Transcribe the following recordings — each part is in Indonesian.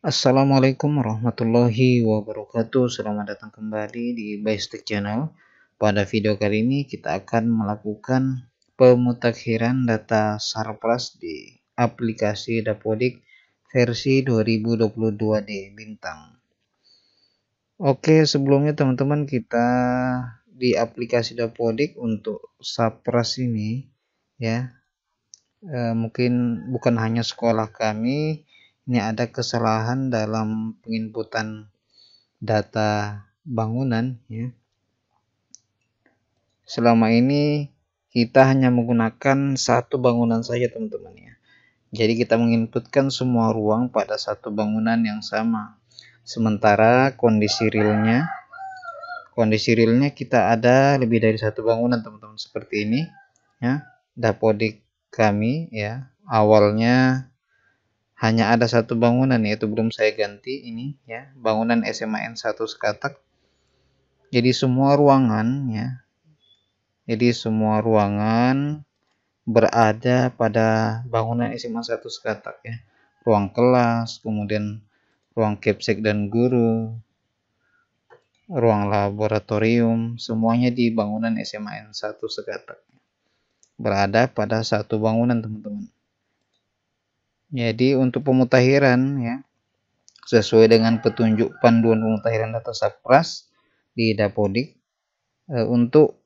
Assalamualaikum warahmatullahi wabarakatuh Selamat datang kembali di Baistik Channel Pada video kali ini kita akan melakukan pemutakhiran data sarpras di aplikasi Dapodik versi 2022D Bintang Oke sebelumnya teman-teman kita di aplikasi Dapodik untuk sarpras ini ya e, mungkin bukan hanya sekolah kami ini ada kesalahan dalam penginputan data bangunan ya. Selama ini kita hanya menggunakan satu bangunan saja teman-teman ya. Jadi kita menginputkan semua ruang pada satu bangunan yang sama. Sementara kondisi realnya kondisi realnya kita ada lebih dari satu bangunan teman-teman seperti ini ya. Dapodik kami ya awalnya hanya ada satu bangunan yaitu belum saya ganti ini ya bangunan SMAN 1 Sekatak jadi semua ruangan ya jadi semua ruangan berada pada bangunan SMA 1 Sekatak ya ruang kelas kemudian ruang kepsek dan guru ruang laboratorium semuanya di bangunan SMAN 1 Sekatak berada pada satu bangunan teman-teman jadi untuk pemutahiran ya sesuai dengan petunjuk panduan pemutahiran data sapras di Dapodik e, untuk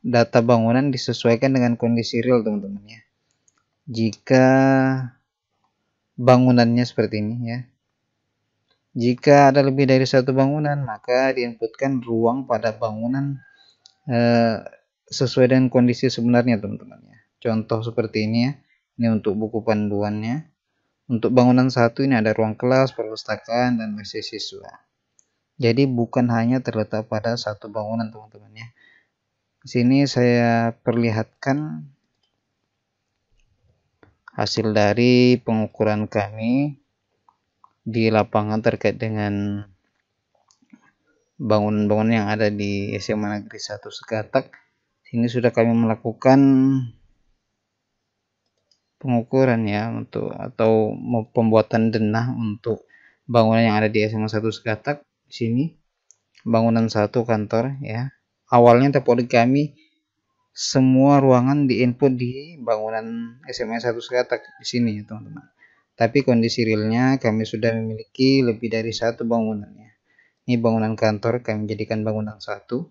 data bangunan disesuaikan dengan kondisi real teman-teman ya. Jika bangunannya seperti ini ya. Jika ada lebih dari satu bangunan maka diinputkan ruang pada bangunan e, sesuai dengan kondisi sebenarnya teman-teman ya. Contoh seperti ini ya. Ini untuk buku panduannya untuk bangunan satu ini ada ruang kelas, perpustakaan, dan WC siswa. Jadi bukan hanya terletak pada satu bangunan teman-teman ya. Di sini saya perlihatkan hasil dari pengukuran kami di lapangan terkait dengan bangunan-bangunan yang ada di SMA Negeri 1 Sekatak. Ini sudah kami melakukan pengukuran ya untuk atau pembuatan denah untuk bangunan yang ada di SMA 1 Segatak di sini bangunan satu kantor ya awalnya terpoli kami semua ruangan di input di bangunan SMA 1 Segatak di sini ya teman-teman tapi kondisi realnya kami sudah memiliki lebih dari satu bangunan ya ini bangunan kantor kami jadikan bangunan satu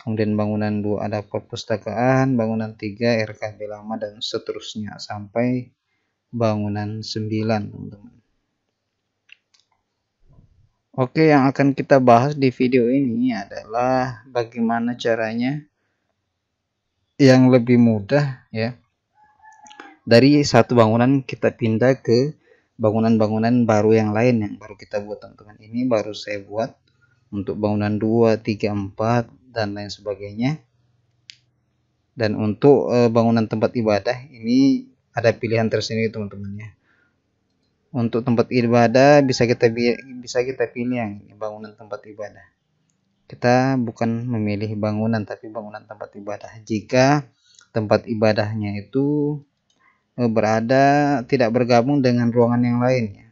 kemudian bangunan 2 ada perpustakaan, bangunan 3 RKB lama dan seterusnya sampai bangunan 9 teman-teman. Oke, yang akan kita bahas di video ini adalah bagaimana caranya yang lebih mudah ya. Dari satu bangunan kita pindah ke bangunan-bangunan baru yang lain yang baru kita buat teman-teman. Ini baru saya buat untuk bangunan 2, 3, 4 dan lain sebagainya. Dan untuk eh, bangunan tempat ibadah ini ada pilihan tersendiri teman-temannya. Untuk tempat ibadah bisa kita bisa kita pilih yang bangunan tempat ibadah. Kita bukan memilih bangunan tapi bangunan tempat ibadah. Jika tempat ibadahnya itu eh, berada tidak bergabung dengan ruangan yang lainnya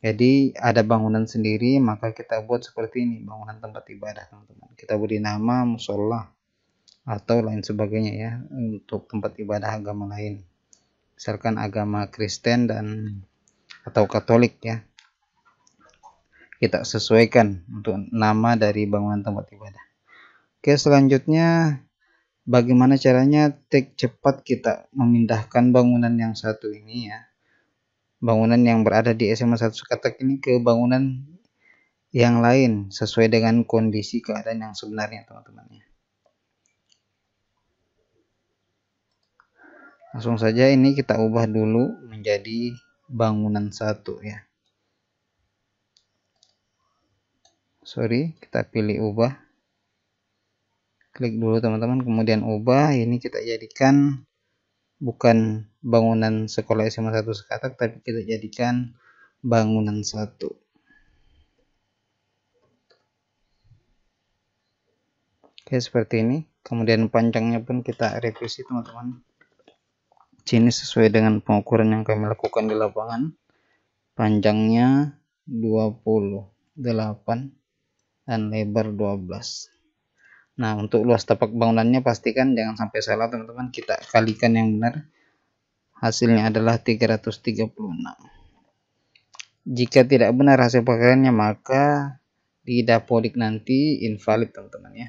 jadi ada bangunan sendiri maka kita buat seperti ini bangunan tempat ibadah teman-teman. Kita beri nama musola atau lain sebagainya ya untuk tempat ibadah agama lain. Misalkan agama Kristen dan atau Katolik ya. Kita sesuaikan untuk nama dari bangunan tempat ibadah. Oke, selanjutnya bagaimana caranya take cepat kita memindahkan bangunan yang satu ini ya bangunan yang berada di SMA 1 Seketek ini ke bangunan yang lain sesuai dengan kondisi keadaan yang sebenarnya teman-teman ya. Langsung saja ini kita ubah dulu menjadi bangunan satu ya. Sorry, kita pilih ubah. Klik dulu teman-teman, kemudian ubah. Ini kita jadikan bukan bangunan sekolah SMA 1 Sekatak tapi kita jadikan bangunan satu. Oke seperti ini kemudian panjangnya pun kita revisi teman-teman sini sesuai dengan pengukuran yang kami lakukan di lapangan panjangnya 28 dan lebar 12 Nah, untuk luas tapak bangunannya pastikan jangan sampai salah teman-teman, kita kalikan yang benar. Hasilnya adalah 336. Jika tidak benar hasil pakaiannya, maka di dapodik nanti invalid teman-teman ya.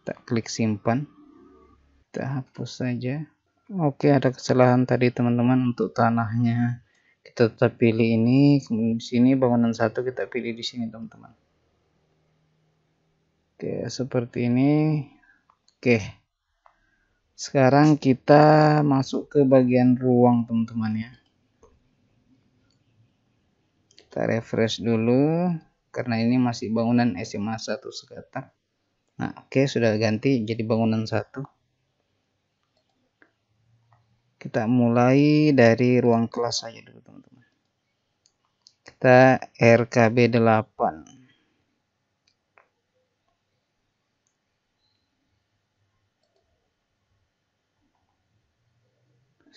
Kita klik simpan. Kita hapus saja. Oke, ada kesalahan tadi teman-teman untuk tanahnya. Kita tetap pilih ini, kemudian di sini bangunan satu kita pilih di sini teman-teman. Oke, seperti ini. Oke. Sekarang kita masuk ke bagian ruang, teman-teman ya. Kita refresh dulu karena ini masih bangunan SMA 1 Sekitar. Nah, oke sudah ganti jadi bangunan satu. Kita mulai dari ruang kelas saja dulu, teman-teman. Kita RKB 8.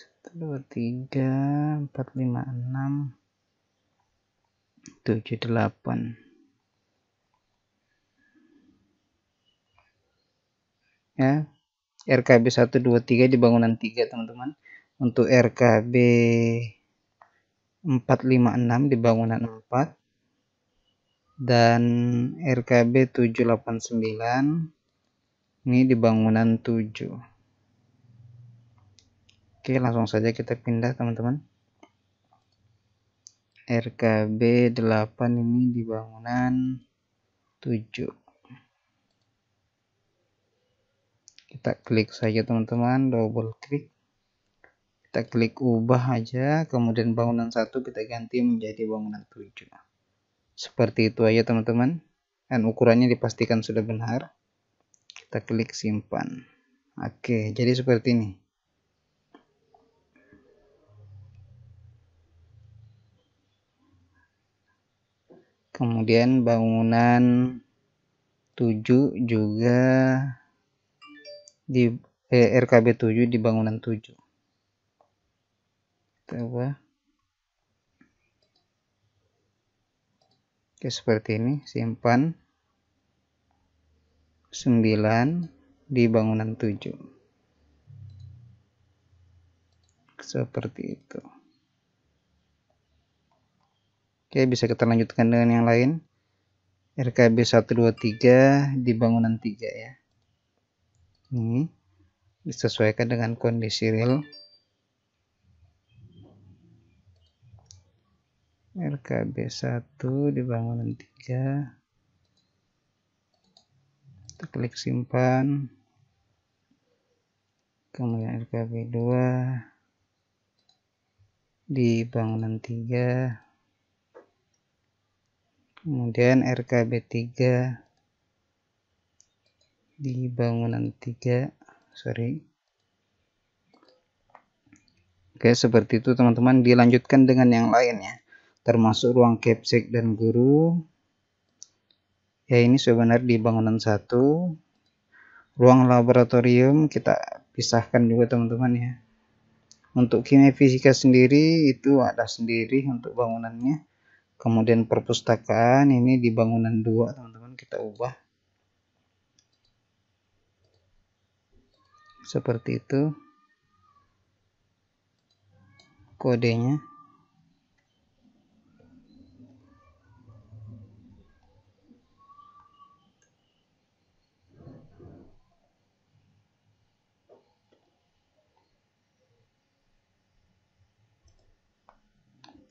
1, 2, 3, 4, 5, 6, 7, 8 ya RKB 1, 2, 3 di bangunan 3 teman-teman untuk RKB 4, 5, 6 di bangunan 4 dan RKB 789 ini di bangunan 7 Oke, langsung saja kita pindah teman-teman. RKB 8 ini di bangunan 7. Kita klik saja teman-teman, double klik. Kita klik ubah aja, kemudian bangunan 1 kita ganti menjadi bangunan 7. Seperti itu aja teman-teman. Dan ukurannya dipastikan sudah benar. Kita klik simpan. Oke, jadi seperti ini. kemudian bangunan 7 juga di eh, RKB 7 di bangunan 7 kita ubah Oke, seperti ini simpan 9 di bangunan 7 seperti itu Oke, bisa kita lanjutkan dengan yang lain. RKB 123 di bangunan 3 ya. Ini disesuaikan dengan kondisi real. RKB 1 di bangunan 3 kita klik simpan kemudian RKB 2 di bangunan 3 kemudian RKB3 di bangunan 3 sorry oke seperti itu teman-teman dilanjutkan dengan yang lainnya, termasuk ruang capsek dan guru ya ini sebenarnya di bangunan 1 ruang laboratorium kita pisahkan juga teman-teman ya untuk kimia fisika sendiri itu ada sendiri untuk bangunannya kemudian perpustakaan ini di bangunan dua teman-teman kita ubah seperti itu kodenya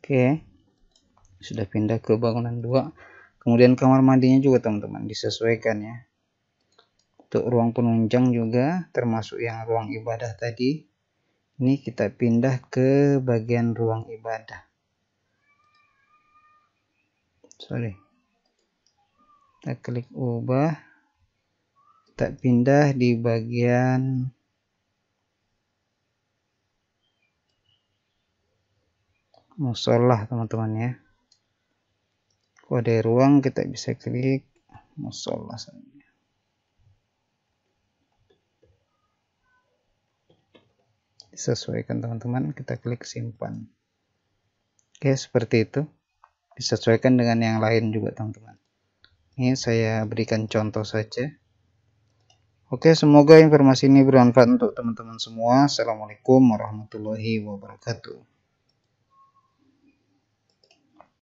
Oke. Okay sudah pindah ke bangunan dua, kemudian kamar mandinya juga teman-teman disesuaikan ya untuk ruang penunjang juga termasuk yang ruang ibadah tadi ini kita pindah ke bagian ruang ibadah sorry kita klik ubah kita pindah di bagian musola teman-teman ya kode ruang kita bisa klik musola saja disesuaikan teman-teman kita klik simpan oke seperti itu disesuaikan dengan yang lain juga teman-teman ini saya berikan contoh saja oke semoga informasi ini bermanfaat untuk teman-teman semua assalamualaikum warahmatullahi wabarakatuh